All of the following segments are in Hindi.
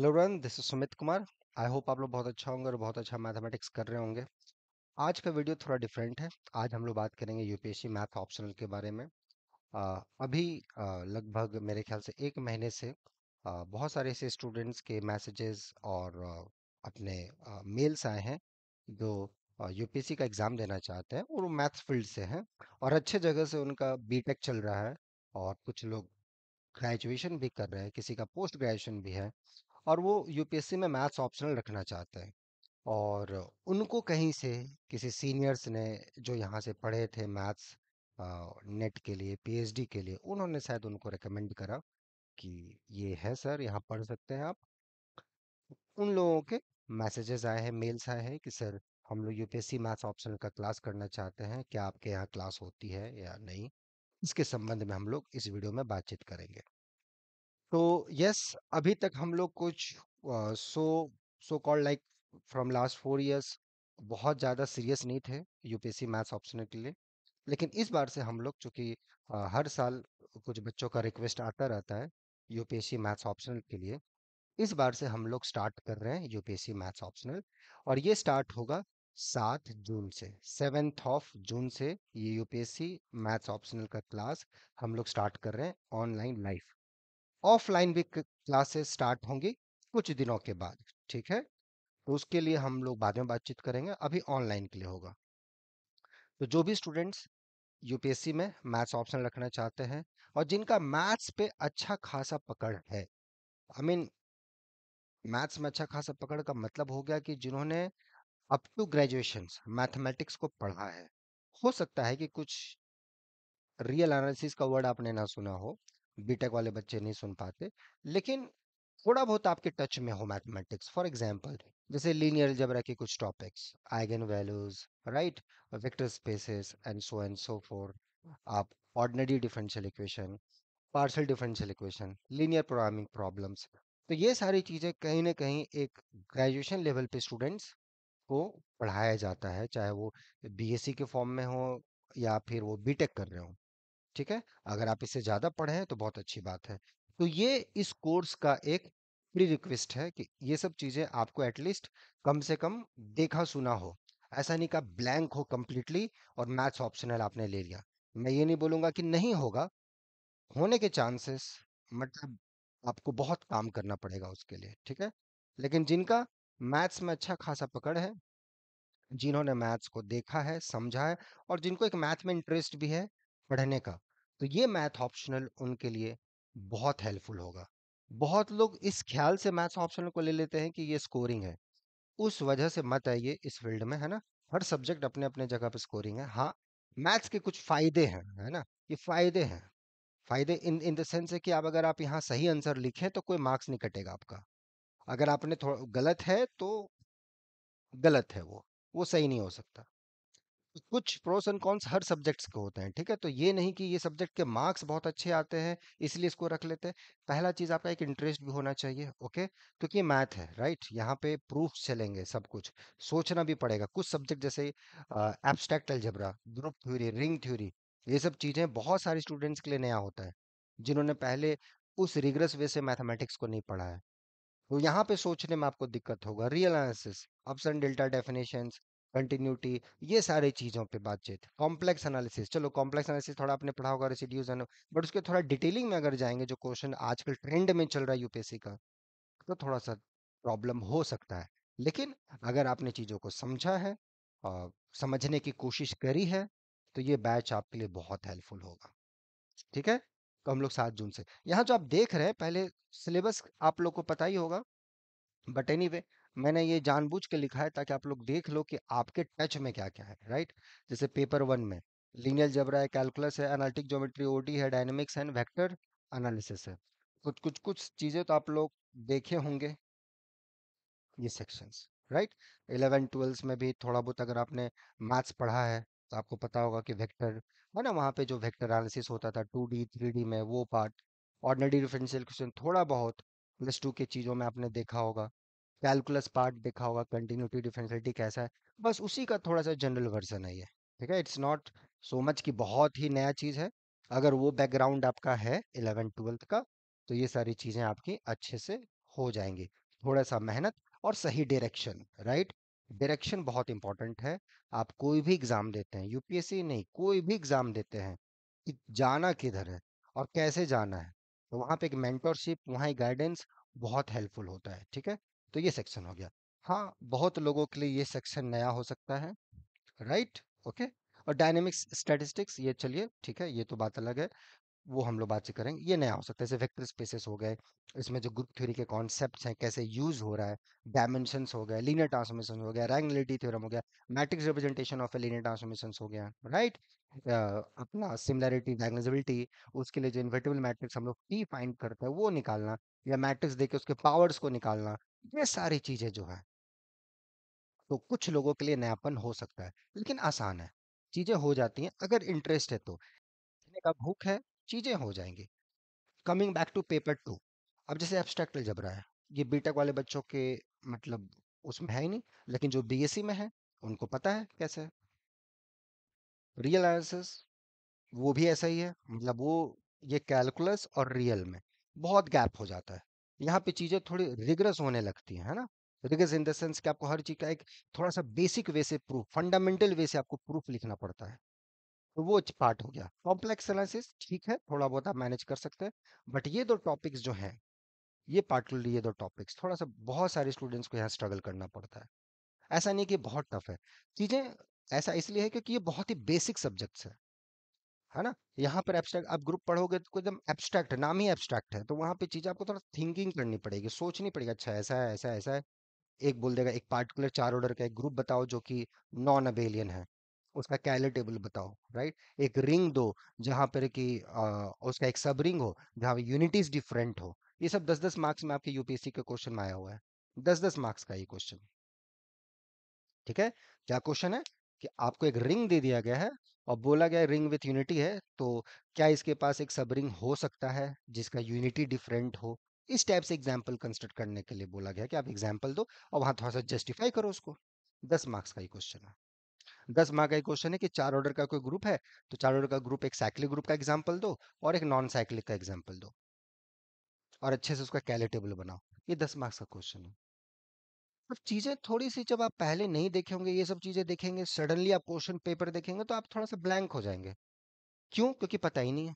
Hello everyone this is Sumit Kumar I hope आप लोग बहुत अच्छा होंगे और बहुत अच्छा मैथमेटिक्स कर रहे होंगे आज का वीडियो थोड़ा डिफरेंट है आज हम लोग बात करेंगे यूपीएससी मैथ ऑप्शनल के बारे में आ, अभी लगभग मेरे ख्याल से एक महीने से आ, बहुत सारे ऐसे स्टूडेंट्स के मैसेजेस और आ, अपने आ, मेल्स आए हैं जो यूपीएससी का एग्ज़ाम देना चाहते हैं और वो मैथ्स फील्ड से हैं और अच्छे जगह से उनका बी चल रहा है और कुछ लोग ग्रेजुएशन भी कर रहे हैं किसी का पोस्ट ग्रेजुएशन भी है और वो यूपीएससी में मैथ्स ऑप्शनल रखना चाहते हैं और उनको कहीं से किसी सीनियर्स ने जो यहाँ से पढ़े थे मैथ्स नेट के लिए पीएचडी के लिए उन्होंने शायद उनको रिकमेंड करा कि ये है सर यहाँ पढ़ सकते हैं आप उन लोगों के मैसेजेस आए हैं मेल्स आए हैं कि सर हम लोग यूपीएससी मैथ्स ऑप्शनल का क्लास करना चाहते हैं क्या आपके यहाँ क्लास होती है या नहीं इसके संबंध में हम लोग इस वीडियो में बातचीत करेंगे तो यस अभी तक हम लोग कुछ so so called like from last four years बहुत ज़्यादा सीरियस नहीं थे यूपीएससी मैथ्स ऑप्शनल के लिए लेकिन इस बार से हम लोग चूँकि हर साल कुछ बच्चों का रिक्वेस्ट आता रहता है यूपीएससी मैथ्स ऑप्शनल के लिए इस बार से हम लोग स्टार्ट कर रहे हैं यूपीएससी मैथ्स ऑप्शनल और ये स्टार्ट होगा सात जून से सेवेंथ ऑफ जून से ये यूपीएससी मैथ्स ऑप्शनल का क्लास हम लोग स्टार्ट कर रहे हैं ऑनलाइन लाइफ ऑफलाइन भी क्लासेस स्टार्ट होंगी कुछ दिनों के बाद ठीक है तो उसके लिए हम लोग बाद में बातचीत करेंगे अभी ऑनलाइन के लिए होगा तो जो भी स्टूडेंट्स यूपीएससी में मैथ्स ऑप्शन रखना चाहते हैं और जिनका मैथ्स पे अच्छा खासा पकड़ है आई मीन मैथ्स में अच्छा खासा पकड़ का मतलब हो गया कि जिन्होंने अप टू ग्रेजुएशन मैथमेटिक्स को पढ़ा है हो सकता है कि कुछ रियल एनालिसिस का वर्ड आपने ना सुना हो बीटेक वाले बच्चे नहीं सुन पाते लेकिन थोड़ा बहुत आपके टच में हो मैथमेटिक्स फॉर एग्जाम्पल जैसे लीनियर जबरा के कुछ topics eigenvalues right vector spaces and so and so for आप ordinary differential equation partial differential equation linear programming problems तो ये सारी चीज़ें कहीं ना कहीं एक ग्रेजुएशन लेवल पे स्टूडेंट्स को पढ़ाया जाता है चाहे वो बीएससी e के फॉर्म में हो या फिर वो बीटेक कर रहे हो ठीक है अगर आप इसे ज़्यादा पढ़े हैं तो बहुत अच्छी बात है तो ये इस कोर्स का एक प्री रिक्वेस्ट है कि ये सब चीज़ें आपको एटलीस्ट कम से कम देखा सुना हो ऐसा नहीं कहा ब्लैंक हो कम्प्लीटली और मैथ्स ऑप्शनल आपने ले लिया मैं ये नहीं बोलूंगा कि नहीं होगा होने के चांसेस मतलब आपको बहुत काम करना पड़ेगा उसके लिए ठीक है लेकिन जिनका मैथ्स में अच्छा खासा पकड़ है जिन्होंने मैथ्स को देखा है समझा है और जिनको एक मैथ में इंटरेस्ट भी है पढ़ने का तो ये मैथ ऑप्शनल उनके लिए बहुत हेल्पफुल होगा बहुत लोग इस ख्याल से मैथ्स ऑप्शनल को ले लेते हैं कि ये स्कोरिंग है उस वजह से मत आइए इस फील्ड में है ना हर सब्जेक्ट अपने अपने जगह पर स्कोरिंग है हाँ मैथ्स के कुछ फायदे हैं है ना ये फायदे हैं फायदे इन इन द सेंस है कि आप अगर आप यहाँ सही आंसर लिखें तो कोई मार्क्स नहीं कटेगा आपका अगर आपने थोड़ा गलत है तो गलत है वो वो सही नहीं हो सकता कुछ प्रोस एंड कॉन्स हर सब्जेक्ट्स के होते हैं ठीक है तो ये नहीं कि ये सब्जेक्ट के मार्क्स बहुत अच्छे आते हैं इसलिए इसको रख लेते हैं पहला चीज़ आपका एक इंटरेस्ट भी होना चाहिए ओके क्योंकि मैथ है राइट यहाँ पे प्रूफ चलेंगे सब कुछ सोचना भी पड़ेगा कुछ सब्जेक्ट जैसे abstract algebra group theory ring theory ये सब चीज़ें बहुत सारे स्टूडेंट्स के लिए नया होता है जिन्होंने पहले उस रिग्रेस वे से मैथमेटिक्स को नहीं पढ़ा है तो यहाँ पे सोचने में आपको दिक्कत होगा real analysis eps and delta definitions continuity ये सारी चीज़ों पे बातचीत कॉम्प्लेक्स एनालिसिस चलो कॉम्प्लेक्स एनालिसिस थोड़ा आपने पढ़ा होगा रेसिड्यूज बट उसके थोड़ा डिटेलिंग में अगर जाएंगे जो क्वेश्चन आजकल ट्रेंड में चल रहा है यूपीएससी का तो थोड़ा सा प्रॉब्लम हो सकता है लेकिन अगर आपने चीज़ों को समझा है और समझने की कोशिश करी है तो ये बैच आपके लिए बहुत हेल्पफुल होगा ठीक है तो हम लोग सात जून से यहाँ जो आप देख रहे हैं पहले सिलेबस आप लोग को पता ही होगा बट एनी anyway, मैंने ये जानबूझ के लिखा है ताकि आप लोग देख लो कि आपके टच में क्या क्या है राइट जैसे पेपर वन में लीनियर जबरा है कैलकुलस है एनालिटिक ज्योमेट्री ओडी है डायनेमिक्स है वेक्टर एनालिसिस है कुछ कुछ कुछ चीज़ें तो आप लोग देखे होंगे ये सेक्शंस राइट इलेवन ट्वेल्थ में भी थोड़ा बहुत अगर आपने मैथ्स पढ़ा है तो आपको पता होगा कि वेक्टर है ना वहाँ पे जो वेक्टर एनालिसिस होता था टू डी थ्री डी में वो पार्ट ऑर्डनरी डिफरेंशियल क्वेश्चन थोड़ा बहुत प्लस टू के चीज़ों में आपने देखा होगा कैलकुलस पार्ट देखा होगा कंटिन्यूटी डिफेंसिलिटी कैसा है बस उसी का थोड़ा सा जनरल वर्जन है ये ठीक है इट्स नॉट सो मच कि बहुत ही नया चीज़ है अगर वो बैकग्राउंड आपका है इलेवन ट्वेल्थ का तो ये सारी चीज़ें आपकी अच्छे से हो जाएंगी थोड़ा सा मेहनत और सही डायरेक्शन राइट डायरेक्शन बहुत इंपॉर्टेंट है आप कोई भी एग्ज़ाम देते हैं यूपीएससी नहीं कोई भी एग्ज़ाम देते हैं कि जाना किधर है और कैसे जाना है तो वहाँ पे एक मेंटोरशिप वहाँ गाइडेंस बहुत हेल्पफुल होता है ठीक है तो ये सेक्शन हो गया हाँ बहुत लोगों के लिए ये सेक्शन नया हो सकता है राइट ओके और डायनेमिक्स स्टेटिस्टिक्स ये चलिए ठीक है ये तो बात अलग है वो हम लोग बातचीत करेंगे ये नया हो सकता है जैसे वेक्टर स्पेसेस हो गए इसमें जो ग्रुप थ्योरी के कॉन्सेप्ट्स हैं कैसे यूज हो रहा है डायमेंशन हो गए लीनियर ट्रांसफॉर्मेशन हो गया रैंगलिटी थ्योरम हो गया matrix representation of a linear transformation हो गया राइट अपना सिमिलरिटी डायग्नोजिबिलिटी उसके लिए जो इन्वर्टेबल मैट्रिक्स हम लोग पी फाइंड करते हैं वो निकालना या मैट्रिक्स देके उसके पावर्स को निकालना ये सारी चीज़ें जो है तो कुछ लोगों के लिए नयापन हो सकता है, लेकिन आसान है। चीज़ें हो जाती हैं अगर इंटरेस्ट है तो। का भूख है, चीज़ें हो जाएंगी coming back to paper two अब जैसे एब्स्ट्रैक्ट जबरा है, ये बीटेक वाले बच्चों के मतलब उसमें है ही नहीं, लेकिन जो बीएससी में है, उनको पता है कैसे है। रियल एनालिसिस वो भी ऐसा ही है, मतलब वो ये कैलकुलस और रियल में बहुत गैप हो जाता है। यहाँ पे चीजें थोड़ी रिग्रस होने लगती है ना रिगरस इन द सेंस कि आपको हर चीज का एक थोड़ा सा बेसिक वे से प्रूफ फंडामेंटल वे से आपको प्रूफ लिखना पड़ता है तो वो पार्ट हो गया कॉम्प्लेक्स एनालिसिस ठीक है थोड़ा बहुत आप मैनेज कर सकते हैं बट ये दो टॉपिक्स जो हैं ये पार्ट ये दो टॉपिक्स थोड़ा सा बहुत सारे स्टूडेंट्स को यहाँ स्ट्रगल करना पड़ता है ऐसा नहीं कि बहुत टफ है चीजें ऐसा इसलिए है क्योंकि ये बहुत ही बेसिक सब्जेक्ट्स है है ना यहाँ पर एब्स्ट्रैक्ट आप ग्रुप पढ़ोगे तो एकदम एब्स्ट्रैक्ट नाम ही एब्स्ट्रैक्ट है तो वहाँ पे चीज़ आपको थोड़ा थिंकिंग करनी पड़ेगी सोचनी पड़ेगी अच्छा ऐसा है ऐसा ऐसा है एक बोल देगा एक पार्टिकुलर चार ऑर्डर का एक ग्रुप बताओ जो कि नॉन अबेलियन है उसका कैले टेबल बताओ राइट एक रिंग दो जहाँ पर कि उसका एक सब रिंग हो जहाँ यूनिटीज डिफरेंट हो ये सब दस दस मार्क्स में आपके यूपीएससी के क्वेश्चन में आया हुआ है दस दस मार्क्स का ये क्वेश्चन ठीक है क्या क्वेश्चन है कि आपको एक रिंग दे दिया गया है और बोला गया रिंग विथ यूनिटी है तो क्या इसके पास एक सब रिंग हो सकता है जिसका यूनिटी डिफरेंट हो इस टाइप से एग्जाम्पल कंस्ट्रक्ट करने के लिए बोला गया कि आप एग्जाम्पल दो और वहां थोड़ा सा जस्टिफाई करो उसको दस मार्क्स का ही क्वेश्चन है दस मार्क का ही क्वेश्चन है कि चार ऑर्डर का कोई ग्रुप है तो चार ऑर्डर का ग्रुप एक साइक्लिक ग्रुप का एग्जाम्पल दो और एक नॉन साइक्लिक का एग्जाम्पल दो और अच्छे से उसका कैले टेबल बनाओ ये दस मार्क्स का क्वेश्चन है तो चीजें थोड़ी सी जब आप पहले नहीं देखे होंगे ये सब चीजें देखेंगे सडनली आप क्वेश्चन पेपर देखेंगे तो आप थोड़ा सा ब्लैंक हो जाएंगे क्यों क्योंकि पता ही नहीं है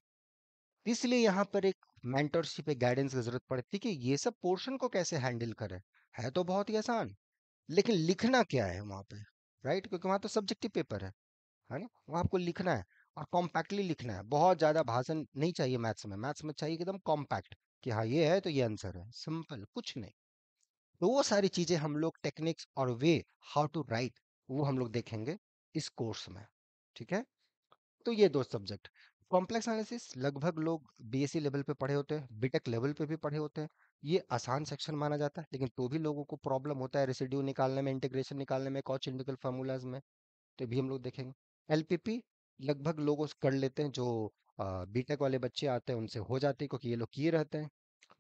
इसलिए यहाँ पर एक मेंटरशिप एक गाइडेंस की जरूरत पड़ती है कि ये सब पोर्शन को कैसे हैंडल करें है तो बहुत ही आसान लेकिन लिखना क्या है वहाँ पे राइट क्योंकि वहाँ तो सब्जेक्टिव पेपर है है ना वहाँ आपको लिखना है और कॉम्पैक्टली लिखना है बहुत ज्यादा भाषण नहीं चाहिए मैथ्स में मैथ्स में चाहिए एकदम कॉम्पैक्ट कि हाँ ये है तो ये आंसर है सिंपल कुछ नहीं तो वो सारी चीज़ें हम लोग टेक्निक्स और वे हाउ टू राइट वो हम लोग देखेंगे इस कोर्स में ठीक है तो ये दो सब्जेक्ट कॉम्प्लेक्स एनालिसिस लगभग लोग बीएससी e लेवल पे पढ़े होते हैं बीटेक लेवल पे भी पढ़े होते हैं ये आसान सेक्शन माना जाता है लेकिन तो भी लोगों को प्रॉब्लम होता है रेसिड्यू निकालने में इंटीग्रेशन निकालने में कॉच इंडिकल फार्मूलाज में तो भी हम लोग देखेंगे एलपीपी लगभग लोग कर लेते हैं जो बीटेक वाले बच्चे आते हैं उनसे हो जाते हैं क्योंकि ये लोग किए रहते हैं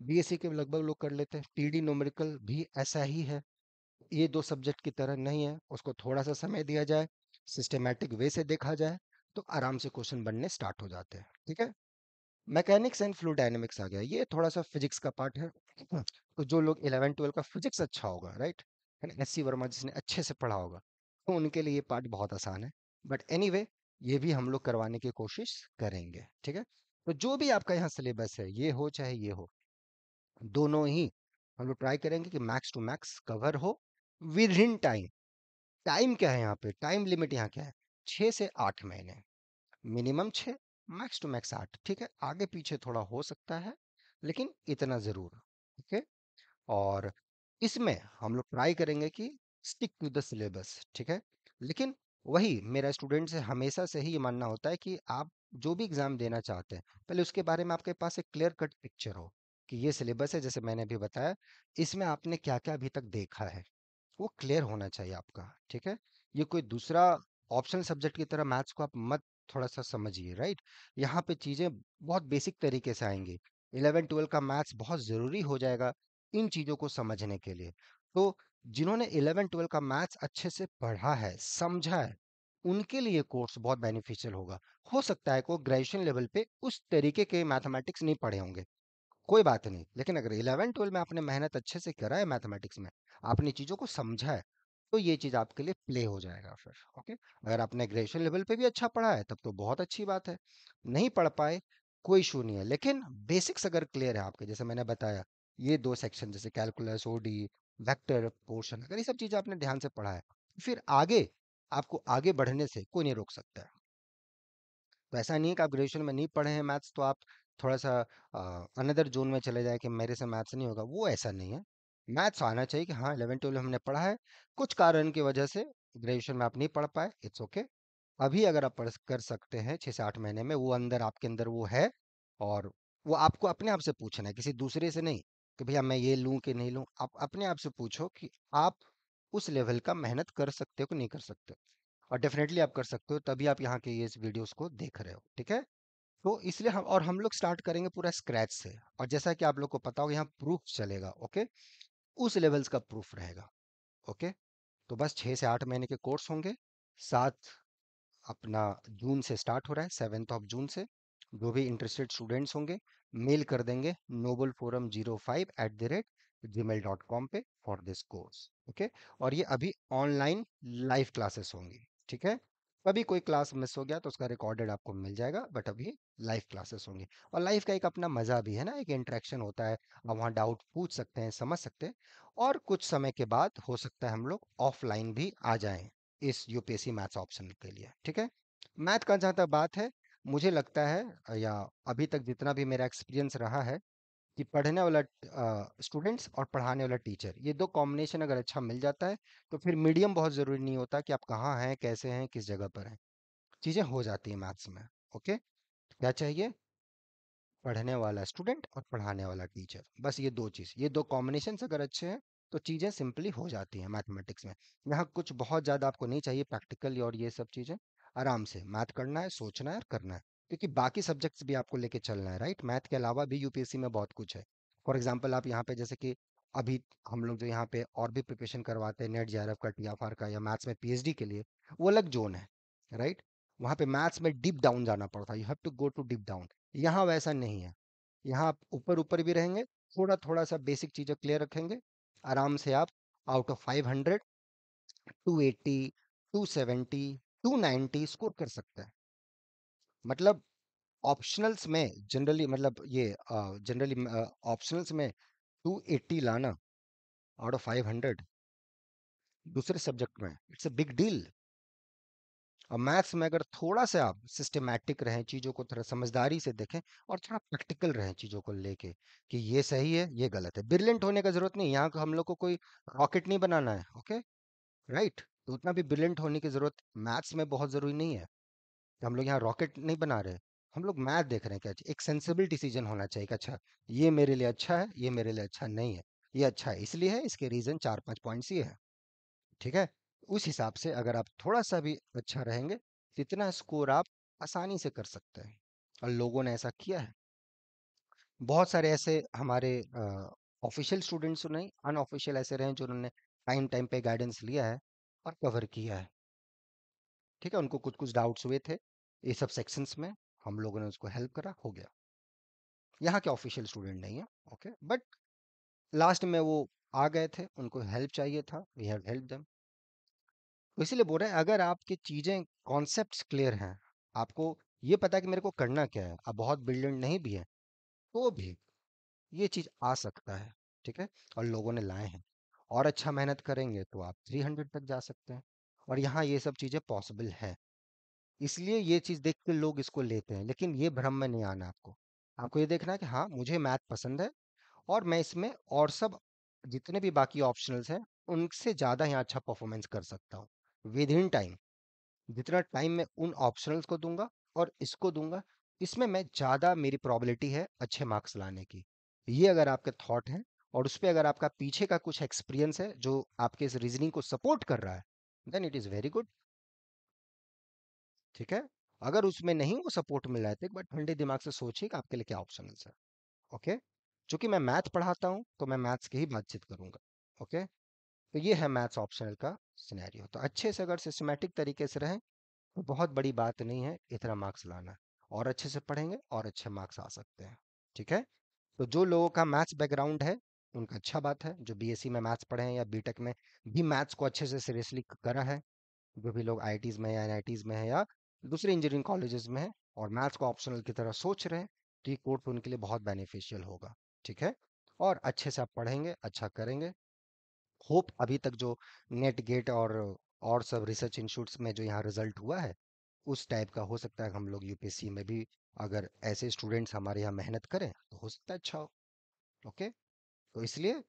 बीएससी e के लगभग लोग कर लेते हैं डी नोमरिकल भी ऐसा ही है ये दो सब्जेक्ट की तरह नहीं है उसको थोड़ा सा समय दिया जाए सिस्टमेटिक वे से देखा जाए तो आराम से क्वेश्चन बनने स्टार्ट हो जाते हैं ठीक है मैकेनिक्स एंड फ्लू डायनेमिक्स आ गया ये थोड़ा सा फिजिक्स का पार्ट है तो जो लोग इलेवन ट्वेल्व का फिजिक्स अच्छा होगा राइट एस सी वर्मा जिसने अच्छे से पढ़ा होगा तो उनके लिए ये पार्ट बहुत आसान है बट एनी anyway, ये भी हम लोग करवाने की कोशिश करेंगे ठीक है तो जो भी आपका यहाँ सिलेबस है ये हो चाहे ये हो दोनों ही हम लोग ट्राई करेंगे कि मैक्स टू मैक्स कवर हो विद इन टाइम टाइम क्या है यहाँ पे टाइम लिमिट यहाँ क्या है छः से आठ महीने मिनिमम छः मैक्स टू मैक्स आठ ठीक है आगे पीछे थोड़ा हो सकता है लेकिन इतना ज़रूर ठीक है और इसमें हम लोग ट्राई करेंगे कि स्टिक टू द सिलेबस ठीक है लेकिन वही मेरा स्टूडेंट से हमेशा से ही ये मानना होता है कि आप जो भी एग्ज़ाम देना चाहते हैं पहले उसके बारे में आपके पास एक क्लियर कट पिक्चर हो कि ये सिलेबस है जैसे मैंने अभी बताया इसमें आपने क्या क्या अभी तक देखा है वो क्लियर होना चाहिए आपका ठीक है ये कोई दूसरा ऑप्शनल सब्जेक्ट की तरह मैथ्स को आप मत थोड़ा सा समझिए राइट यहाँ पे चीज़ें बहुत बेसिक तरीके से आएंगी इलेवन ट्वेल्व का मैथ्स बहुत ज़रूरी हो जाएगा इन चीज़ों को समझने के लिए तो जिन्होंने इलेवन ट्वेल्व का मैथ्स अच्छे से पढ़ा है समझा है उनके लिए कोर्स बहुत बेनिफिशियल होगा हो सकता है को ग्रेजुएशन लेवल पे उस तरीके के मैथमेटिक्स नहीं पढ़े होंगे कोई बात नहीं लेकिन अगर इलेवन ट्वेल्व में आपने मेहनत अच्छे से करा है मैथमेटिक्स में आपने चीज़ों को समझा है तो ये चीज़ आपके लिए प्ले हो जाएगा फिर ओके अगर आपने ग्रेजुएशन लेवल पे भी अच्छा पढ़ा है तब तो बहुत अच्छी बात है नहीं पढ़ पाए कोई इशू नहीं है लेकिन बेसिक्स अगर क्लियर है आपके जैसे मैंने बताया ये दो सेक्शन जैसे कैलकुलस ओडी वेक्टर पोर्शन अगर ये सब चीज़ें आपने ध्यान से पढ़ा है फिर आगे आपको आगे बढ़ने से कोई नहीं रोक सकता है तो ऐसा नहीं है कि आप ग्रेजुएशन में नहीं पढ़े हैं मैथ्स तो आप थोड़ा-सा अनदर ज़ोन में चले जाए कि मेरे से मैथ्स नहीं होगा, वो ऐसा नहीं है। मैथ्स आना चाहिए कि हाँ इलेवन ट्वेल्व हमने पढ़ा है, कुछ कारण की वजह से ग्रेजुएशन में आप नहीं पढ़ पाए, इट्स ओके। अभी अगर आप पढ़ कर सकते हैं छः से आठ महीने में, वो अंदर आपके अंदर वो है और वो आपको अपने आप से पूछना है, किसी दूसरे से नहीं कि भैया मैं ये लूँ कि नहीं लूँ? आप अपने आप से पूछो कि आप उस लेवल का मेहनत कर सकते हो कि नहीं कर सकते और डेफ़िनेटली आप कर सकते हो, तभी आप यहाँ के इस वीडियोज़ को देख रहे हो, ठीक है? तो इसलिए हम और हम लोग स्टार्ट करेंगे पूरा स्क्रैच से और जैसा कि आप लोग को पता हो यहाँ प्रूफ चलेगा ओके उस लेवल्स का प्रूफ रहेगा ओके तो बस छः से आठ महीने के कोर्स होंगे सात अपना जून से स्टार्ट हो रहा है सेवेंथ ऑफ जून से जो भी इंटरेस्टेड स्टूडेंट्स होंगे मेल कर देंगे noble forum zero five at the rate G mail dot com पे फॉर दिस कोर्स ओके और ये अभी ऑनलाइन लाइव क्लासेस होंगी ठीक है कभी तो कोई क्लास मिस हो गया तो उसका रिकॉर्डेड आपको मिल जाएगा बट अभी लाइव क्लासेस होंगी और लाइव का एक अपना मज़ा भी है ना एक इंट्रैक्शन होता है आप वहाँ डाउट पूछ सकते हैं समझ सकते हैं और कुछ समय के बाद हो सकता है हम लोग ऑफलाइन भी आ जाए इस यूपीएससी मैथ्स ऑप्शन के लिए ठीक है मैथ का जहाँ तक बात है मुझे लगता है या अभी तक जितना भी मेरा एक्सपीरियंस रहा है कि पढ़ने वाला स्टूडेंट्स और पढ़ाने वाला टीचर ये दो कॉम्बिनेशन अगर अच्छा मिल जाता है तो फिर मीडियम बहुत ज़रूरी नहीं होता कि आप कहाँ हैं कैसे हैं किस जगह पर हैं चीज़ें हो जाती हैं मैथ्स में ओके क्या चाहिए पढ़ने वाला स्टूडेंट और पढ़ाने वाला टीचर बस ये दो चीज़ ये दो कॉम्बिनेशन अगर अच्छे हैं तो चीज़ें सिंपली हो जाती हैं मैथमेटिक्स में यहाँ कुछ बहुत ज़्यादा आपको नहीं चाहिए प्रैक्टिकली और ये सब चीज़ें आराम से मैथ करना है सोचना है और करना है क्योंकि बाकी सब्जेक्ट्स भी आपको लेके चलना है राइट मैथ के अलावा भी यूपीएससी में बहुत कुछ है फॉर एग्जाम्पल आप यहाँ पे जैसे कि अभी हम लोग जो यहाँ पे और भी प्रिपरेशन करवाते हैं नेट जे का टी का या मैथ्स में पी के लिए वो अलग जोन है राइट वहाँ पे मैथ्स में डीप डाउन जाना पड़ता है you have to go too deep down यहाँ वैसा नहीं है यहाँ आप ऊपर ऊपर भी रहेंगे थोड़ा थोड़ा सा बेसिक चीज़ें क्लियर रखेंगे आराम से आप आउट ऑफ 500 280 270 290 स्कोर कर सकते हैं मतलब ऑप्शनल्स में जनरली मतलब ये जनरली ऑप्शनल्स में 280 लाना आउट ऑफ 500 दूसरे सब्जेक्ट में इट्स अ बिग डील और मैथ्स में अगर थोड़ा सा आप सिस्टमैटिक रहें चीज़ों को थोड़ा समझदारी से देखें और थोड़ा प्रैक्टिकल रहें चीज़ों को लेके कि ये सही है ये गलत है ब्रिलियंट होने का ज़रूरत नहीं यहाँ हम लोग को कोई रॉकेट नहीं बनाना है ओके राइट right? तो उतना भी ब्रिलियंट होने की ज़रूरत मैथ्स में बहुत ज़रूरी नहीं है हम लोग यहाँ रॉकेट नहीं बना रहे हम लोग मैथ देख रहे हैं क्या एक सेंसिबल डिसीजन होना चाहिए कि अच्छा ये मेरे लिए अच्छा है ये मेरे लिए अच्छा नहीं है ये अच्छा है इसलिए है इसके रीजन चार पांच पॉइंट्स ये है ठीक है उस हिसाब से अगर आप थोड़ा सा भी अच्छा रहेंगे तो इतना स्कोर आप आसानी से कर सकते हैं और लोगों ने ऐसा किया है बहुत सारे ऐसे हमारे ऑफिशियल स्टूडेंट्स नहीं अनऑफिशियल ऐसे रहे जो उन्होंने टाइम टाइम पे गाइडेंस लिया है और कवर किया है ठीक है उनको कुछ कुछ डाउट्स हुए थे ये सब सेक्शंस में हम लोगों ने उसको हेल्प करा हो गया यहाँ के ऑफिशियल स्टूडेंट नहीं है ओके बट लास्ट में वो आ गए थे उनको हेल्प चाहिए था वी हैव हेल्प देम तो इसीलिए बोल रहे हैं अगर आपकी चीज़ें कॉन्सेप्ट क्लियर हैं आपको ये पता है कि मेरे को करना क्या है अब बहुत बिल्डिंग नहीं भी है तो भी ये चीज़ आ सकता है ठीक है और लोगों ने लाए हैं और अच्छा मेहनत करेंगे तो आप 300 तक जा सकते हैं और यहाँ ये सब चीज़ें पॉसिबल है इसलिए ये चीज देख के लोग इसको लेते हैं लेकिन ये भ्रम में नहीं आना आपको आपको ये देखना है कि हाँ मुझे मैथ पसंद है और मैं इसमें और सब जितने भी बाकी ऑप्शनल्स हैं उनसे ज़्यादा यहाँ अच्छा परफॉर्मेंस कर सकता हूँ विद इन टाइम जितना टाइम मैं उन ऑप्शनल्स को दूंगा और इसको दूंगा इसमें मैं ज़्यादा मेरी प्रॉबिलिटी है अच्छे मार्क्स लाने की ये अगर आपके थॉट हैं और उस पर अगर आपका पीछे का कुछ एक्सपीरियंस है जो आपके इस रीजनिंग को सपोर्ट कर रहा है then it is very good ठीक है अगर उसमें नहीं वो सपोर्ट मिल रहा है तो बट ठंडे दिमाग से सोचिए कि आपके लिए क्या ऑप्शन है सर ओके चूंकि मैं मैथ पढ़ाता हूँ तो मैं मैथ्स की ही बातचीत करूंगा ओके तो ये है मैथ्स ऑप्शनल का सिनेरियो तो अच्छे से अगर सिस्टमेटिक तरीके से रहें तो बहुत बड़ी बात नहीं है इतना मार्क्स लाना और अच्छे से पढ़ेंगे और अच्छे मार्क्स आ सकते हैं ठीक है तो जो लोगों का मैथ्स बैकग्राउंड है उनका अच्छा बात है जो बीएससी में मैथ्स पढ़े हैं या बीटेक में भी मैथ्स को अच्छे से सीरियसली करा है जो भी लोग आई में या एन में है या दूसरे इंजीनियरिंग कॉलेजेस में है और मैथ्स को ऑप्शनल की तरह सोच रहे हैं तो ये कोर्स उनके लिए बहुत बेनिफिशियल होगा ठीक है और अच्छे से आप पढ़ेंगे अच्छा करेंगे होप अभी तक जो नेट गेट और और सब रिसर्च इंस्टीट्यूट्स में जो यहाँ रिजल्ट हुआ है उस टाइप का हो सकता है हम लोग यूपीएससी में भी अगर ऐसे स्टूडेंट्स हमारे यहाँ मेहनत करें तो हो सकता है अच्छा हो ओके तो इसलिए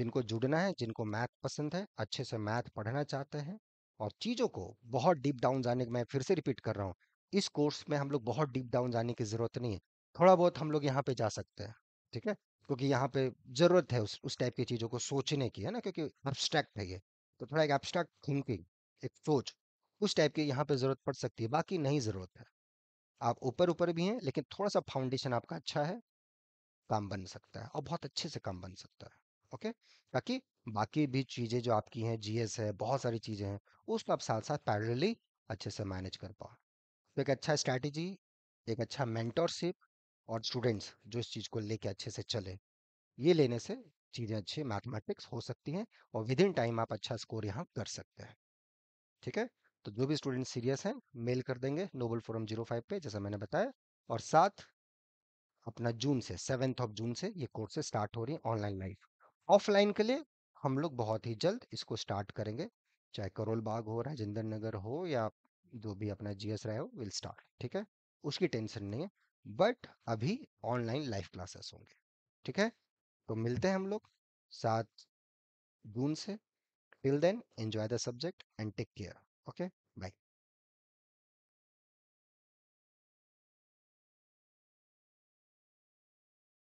जिनको जुड़ना है जिनको मैथ पसंद है अच्छे से मैथ पढ़ना चाहते हैं और चीज़ों को बहुत डीप डाउन जाने मैं फिर से रिपीट कर रहा हूँ इस कोर्स में हम लोग बहुत डीप डाउन जाने की ज़रूरत नहीं है थोड़ा बहुत हम लोग यहाँ पे जा सकते हैं ठीक है क्योंकि यहाँ पे ज़रूरत है उस उस टाइप की चीज़ों को सोचने की है ना क्योंकि एब्स्ट्रैक्ट है ये तो थोड़ा एक एब्स्ट्रैक्ट थिंकिंग एक सोच उस टाइप की यहाँ पे ज़रूरत पड़ सकती है बाकी नहीं ज़रूरत है आप ऊपर ऊपर भी हैं लेकिन थोड़ा सा फाउंडेशन आपका अच्छा है काम बन सकता है और बहुत अच्छे से काम बन सकता है ओके ताकि बाकी भी चीज़ें जो आपकी हैं जीएस है बहुत सारी चीज़ें हैं उसको आप साथ साथ पैरली अच्छे से मैनेज कर पाओ तो एक अच्छा स्ट्रैटेजी एक अच्छा मेंटोरशिप और स्टूडेंट्स जो इस चीज़ को लेके अच्छे से चले ये लेने से चीज़ें अच्छी मैथमेटिक्स हो सकती हैं और विद इन टाइम आप अच्छा स्कोर यहाँ कर सकते हैं ठीक है तो जो भी स्टूडेंट सीरियस हैं मेल कर देंगे नोबल फोरम जीरो फाइव पे जैसा मैंने बताया और साथ अपना जून से सेवेंथ ऑफ जून से ये कोर्सेज स्टार्ट हो रही है ऑनलाइन लाइफ ऑफलाइन के लिए हम लोग बहुत ही जल्द इसको स्टार्ट करेंगे चाहे करोल बाग हो रहा है जिंदर नगर हो या जो भी अपना जीएस रहे हो विल स्टार्ट ठीक है उसकी टेंशन नहीं है बट अभी ऑनलाइन लाइव क्लासेस होंगे ठीक है तो मिलते हैं हम लोग सात जून से till then enjoy the subject and take care okay bye